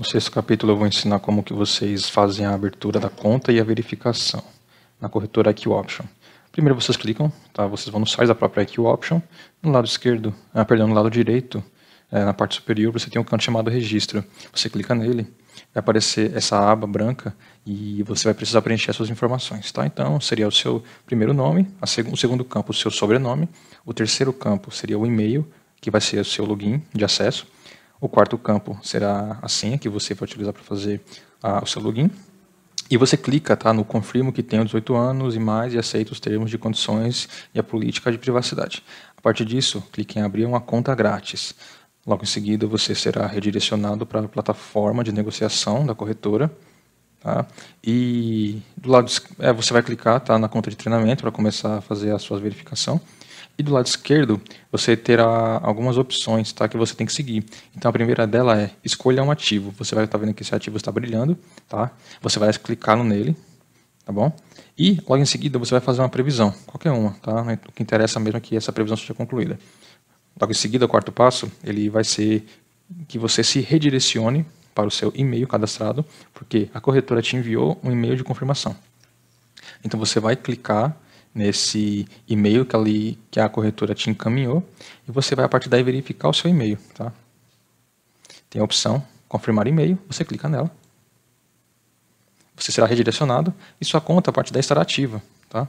No sexto capítulo eu vou ensinar como que vocês fazem a abertura da conta e a verificação na corretora IQ Option. Primeiro vocês clicam, tá? vocês vão no site da própria IQ Option, no lado esquerdo, ah, perdão, no lado direito, é, na parte superior você tem um canto chamado Registro. Você clica nele, vai aparecer essa aba branca e você vai precisar preencher as suas informações. Tá? Então seria o seu primeiro nome, seg o segundo campo o seu sobrenome, o terceiro campo seria o e-mail, que vai ser o seu login de acesso, o quarto campo será a senha que você vai utilizar para fazer ah, o seu login. E você clica tá, no confirmo que tenho 18 anos e mais e aceita os termos de condições e a política de privacidade. A partir disso, clique em abrir uma conta grátis. Logo em seguida, você será redirecionado para a plataforma de negociação da corretora. Tá? E do lado é, você vai clicar tá, na conta de treinamento para começar a fazer a sua verificação. E do lado esquerdo, você terá algumas opções tá, que você tem que seguir. Então, a primeira dela é escolha um ativo. Você vai estar tá vendo que esse ativo está brilhando. Tá? Você vai clicar nele. Tá bom? E, logo em seguida, você vai fazer uma previsão. Qualquer uma. Tá? O que interessa mesmo é que essa previsão seja concluída. Logo em seguida, o quarto passo, ele vai ser que você se redirecione para o seu e-mail cadastrado, porque a corretora te enviou um e-mail de confirmação. Então, você vai clicar nesse e-mail que, ali, que a corretora te encaminhou e você vai a partir daí verificar o seu e-mail. Tá? Tem a opção confirmar e-mail, você clica nela. Você será redirecionado e sua conta a partir daí estará ativa. Tá?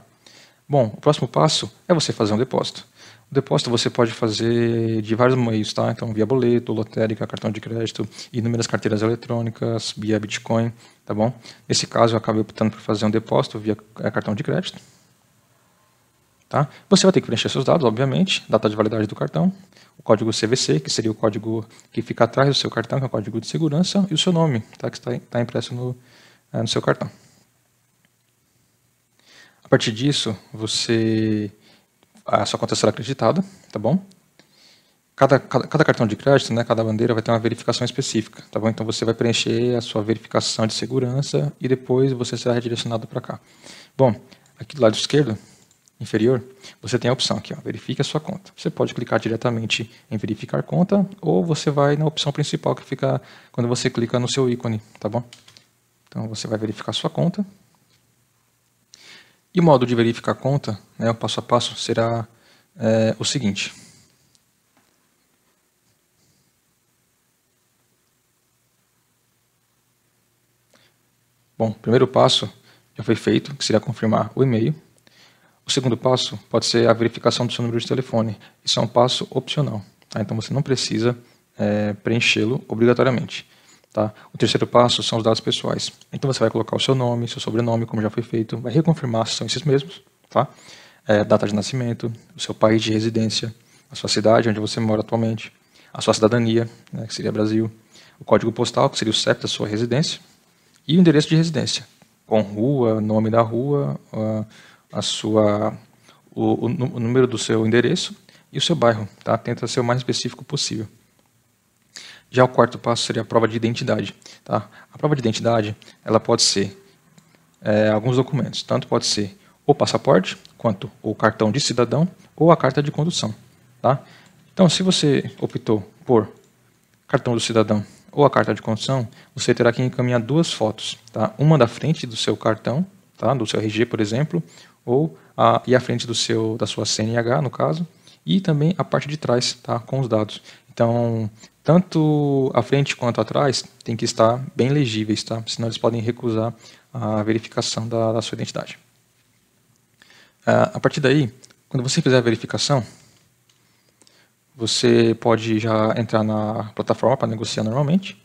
Bom, o próximo passo é você fazer um depósito. O depósito você pode fazer de vários meios, tá? Então, via boleto, lotérica, cartão de crédito, inúmeras carteiras eletrônicas, via Bitcoin, tá bom? Nesse caso, eu acabei optando por fazer um depósito via é, cartão de crédito, Tá? Você vai ter que preencher seus dados, obviamente, data de validade do cartão, o código CVC, que seria o código que fica atrás do seu cartão, que é o código de segurança, e o seu nome, tá? que está, está impresso no, eh, no seu cartão. A partir disso, você a sua conta será acreditada, tá bom? Cada, cada, cada, cartão de crédito, né, cada bandeira vai ter uma verificação específica, tá bom? Então você vai preencher a sua verificação de segurança e depois você será redirecionado para cá. Bom, aqui do lado esquerdo inferior, você tem a opção aqui, ó, verifique a sua conta. Você pode clicar diretamente em verificar conta ou você vai na opção principal que fica quando você clica no seu ícone, tá bom? Então você vai verificar sua conta. E o modo de verificar conta, né, o passo a passo, será é, o seguinte. Bom, o primeiro passo já foi feito, que seria confirmar o e-mail. O segundo passo pode ser a verificação do seu número de telefone. Isso é um passo opcional. Tá? Então você não precisa é, preenchê-lo obrigatoriamente. Tá? O terceiro passo são os dados pessoais. Então você vai colocar o seu nome, seu sobrenome, como já foi feito, vai reconfirmar se são esses mesmos, tá? É, data de nascimento, o seu país de residência, a sua cidade onde você mora atualmente, a sua cidadania, né, que seria Brasil, o código postal, que seria o CEP da sua residência, e o endereço de residência, com rua, nome da rua, ah, a sua, o, o, o número do seu endereço e o seu bairro. Tá? Tenta ser o mais específico possível. Já o quarto passo seria a prova de identidade. Tá? A prova de identidade ela pode ser é, alguns documentos. Tanto pode ser o passaporte, quanto o cartão de cidadão ou a carta de condução. Tá? Então, se você optou por cartão do cidadão ou a carta de condução, você terá que encaminhar duas fotos. Tá? Uma da frente do seu cartão, tá? do seu RG, por exemplo, ou a, e a frente do seu, da sua CNH, no caso, e também a parte de trás, tá, com os dados. Então, tanto a frente quanto atrás tem que estar bem legíveis, tá? senão eles podem recusar a verificação da, da sua identidade. Uh, a partir daí, quando você fizer a verificação, você pode já entrar na plataforma para negociar normalmente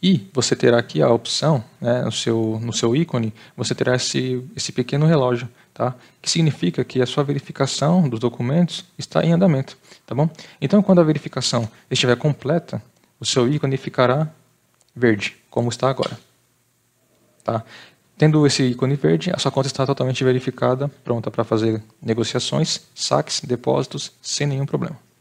e você terá aqui a opção, né, no, seu, no seu ícone, você terá esse, esse pequeno relógio tá? Que significa que a sua verificação dos documentos está em andamento, tá bom? Então, quando a verificação estiver completa, o seu ícone ficará verde, como está agora, tá? Tendo esse ícone verde, a sua conta está totalmente verificada, pronta para fazer negociações, saques, depósitos, sem nenhum problema.